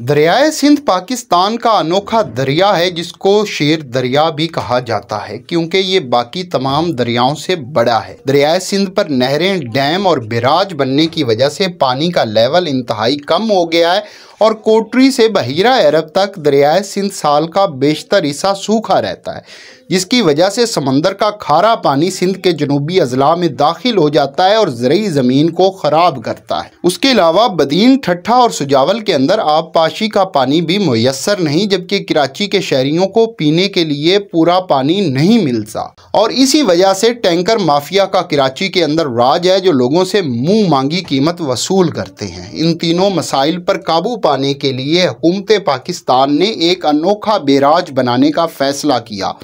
दरियाए सिंध पाकिस्तान का अनोखा दरिया है जिसको शेर दरिया भी कहा जाता है क्योंकि ये बाकी तमाम दरियाओं से बड़ा है दरियाए सिंध पर नहरें डैम और बिराज बनने की वजह से पानी का लेवल इंतहाई कम हो गया है और कोटरी से बहिरा अरब तक दरियाए सिंध साल का बेशतर हिस्सा सूखा रहता है जिसकी वजह से समंदर का खारा पानी सिंध के जनूबी अजला में दाखिल हो जाता है और जरिए ज़मीन को ख़राब करता है उसके अलावा बदीन ठट्ठा और सुजावल के अंदर आबपाशी का पानी भी मैसर नहीं जबकि कराची के शहरीों को पीने के लिए पूरा पानी नहीं मिलता और इसी वजह से टैंकर माफिया का कराची के अंदर राज है जो लोगों से मुँह मांगी कीमत वसूल करते हैं इन तीनों मसाइल पर काबू पा पाने के लिए हुकूमत पाकिस्तान ने एक अनोखा बैराज बनाने का फ़ैसला किया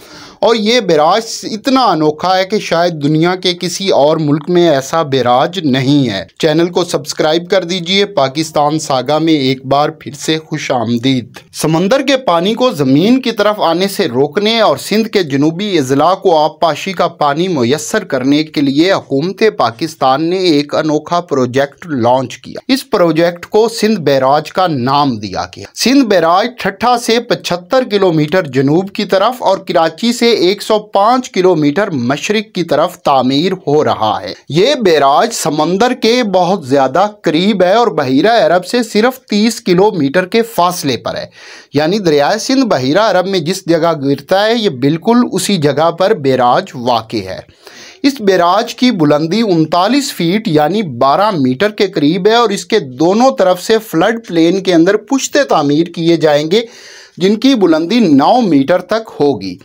और ये बेराज इतना अनोखा है कि शायद दुनिया के किसी और मुल्क में ऐसा बैराज नहीं है चैनल को सब्सक्राइब कर दीजिए पाकिस्तान सागा में एक बार फिर से खुश आमदीद समंदर के पानी को ज़मीन की तरफ आने से रोकने और सिंध के जनूबी अजला को आबपाशी का पानी मैसर करने के लिए हुकूमत पाकिस्तान ने एक अनोखा प्रोजेक्ट लॉन्च किया इस प्रोजेक्ट को सिंध बैराज का नाम दिया गया सिंध बैराज ठट्ठा से 75 किलोमीटर जनूब की तरफ और कराची से 105 किलोमीटर मशरक की तरफ तामीर हो रहा है ये बैराज समंदर के बहुत ज़्यादा करीब है और बहिरा अरब से सिर्फ 30 किलोमीटर के फासले पर है यानी दरियाए सिंध बहिरा अरब में जिस जगह गिरता है ये बिल्कुल उसी जगह पर बैराज वाक़ है इस बैराज की बुलंदी उनतालीस फीट यानी 12 मीटर के करीब है और इसके दोनों तरफ से फ्लड प्लेन के अंदर पुश्ते तामीर किए जाएंगे जिनकी बुलंदी 9 मीटर तक होगी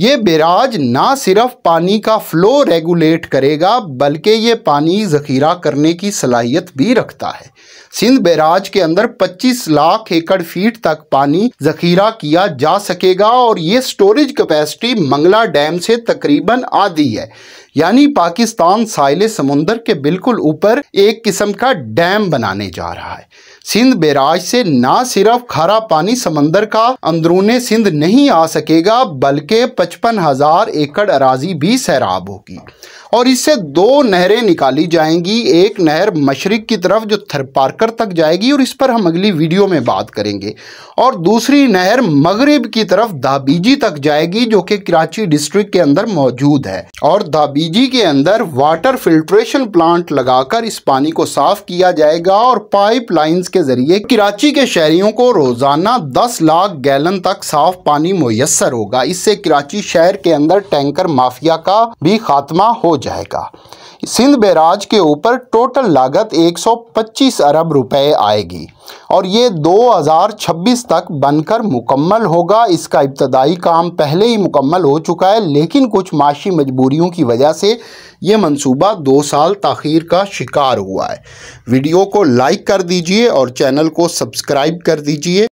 ये बैराज ना सिर्फ पानी का फ्लो रेगुलेट करेगा बल्कि ये पानी ज़खीरा करने की सलाहियत भी रखता है सिंध बैराज के अंदर 25 लाख एकड़ फीट तक पानी ज़खीरा किया जा सकेगा और ये स्टोरेज कैपेसिटी मंगला डैम से तकरीबन आधी है यानी पाकिस्तान साइल समुंदर के बिल्कुल ऊपर एक किस्म का डैम बनाने जा रहा है सिंध बैराज से न सिर्फ खारा पानी समंदर का अंदरून सिंध नहीं आ सकेगा बल्कि पचपन हजार एकड़ अराजी भी सैराब होगी और इससे दो नहरें निकाली जाएंगी एक नहर मशरक की तरफ जो थरपारकर तक जाएगी और इस पर हम अगली वीडियो में बात करेंगे और दूसरी नहर मगरब की तरफ दाबीजी तक जाएगी जो कि कराची डिस्ट्रिक्ट के अंदर मौजूद है और दाबीजी के अंदर वाटर फिल्ट्रेशन प्लांट लगाकर इस पानी को साफ किया जाएगा और पाइप लाइन्स के जरिए कराची के शहरियों को रोजाना 10 लाख गैलन तक साफ पानी मुयसर होगा इससे कराची शहर के अंदर टैंकर माफिया का भी खात्मा हो जाएगा सिंध बैराज के ऊपर टोटल लागत 125 अरब रुपए आएगी और ये 2026 तक बनकर मुकम्मल होगा इसका इब्तदाई काम पहले ही मुकम्मल हो चुका है लेकिन कुछ माशी मजबूरियों की वजह से ये मंसूबा दो साल तखीर का शिकार हुआ है वीडियो को लाइक कर दीजिए और चैनल को सब्सक्राइब कर दीजिए